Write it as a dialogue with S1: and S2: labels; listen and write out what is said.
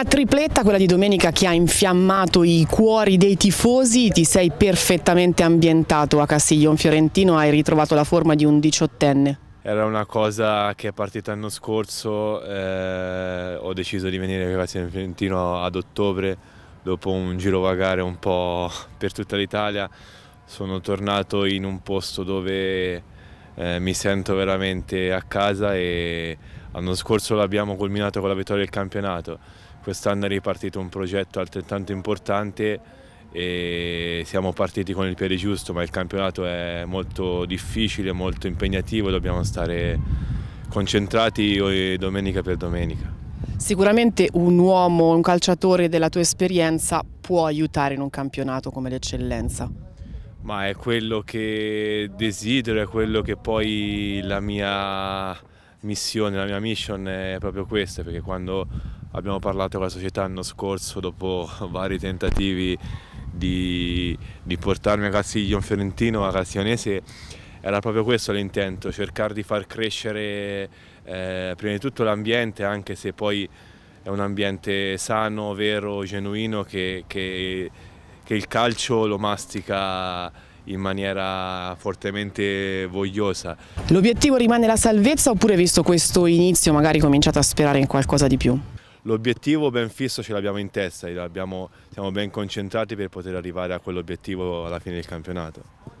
S1: Una tripletta, quella di domenica, che ha infiammato i cuori dei tifosi. Ti sei perfettamente ambientato a Castiglion Fiorentino, hai ritrovato la forma di un diciottenne. Era
S2: una cosa che è partita l'anno scorso, eh, ho deciso di venire a Castiglion Fiorentino ad ottobre, dopo un girovagare un po' per tutta l'Italia. Sono tornato in un posto dove eh, mi sento veramente a casa e L'anno scorso l'abbiamo culminato con la vittoria del campionato, quest'anno è ripartito un progetto altrettanto importante e siamo partiti con il piede giusto, ma il campionato è molto difficile, molto impegnativo, dobbiamo stare concentrati domenica per domenica.
S1: Sicuramente un uomo, un calciatore della tua esperienza può aiutare in un campionato come l'eccellenza.
S2: Ma è quello che desidero, è quello che poi la mia missione, la mia mission è proprio questa, perché quando abbiamo parlato con la società l'anno scorso, dopo vari tentativi di, di portarmi a Castiglione Fiorentino, a Castionese, era proprio questo l'intento, cercare di far crescere eh, prima di tutto l'ambiente, anche se poi è un ambiente sano, vero, genuino, che, che, che il calcio lo mastica in maniera fortemente vogliosa.
S1: L'obiettivo rimane la salvezza oppure visto questo inizio magari cominciate a sperare in qualcosa di più?
S2: L'obiettivo ben fisso ce l'abbiamo in testa, siamo ben concentrati per poter arrivare a quell'obiettivo alla fine del campionato.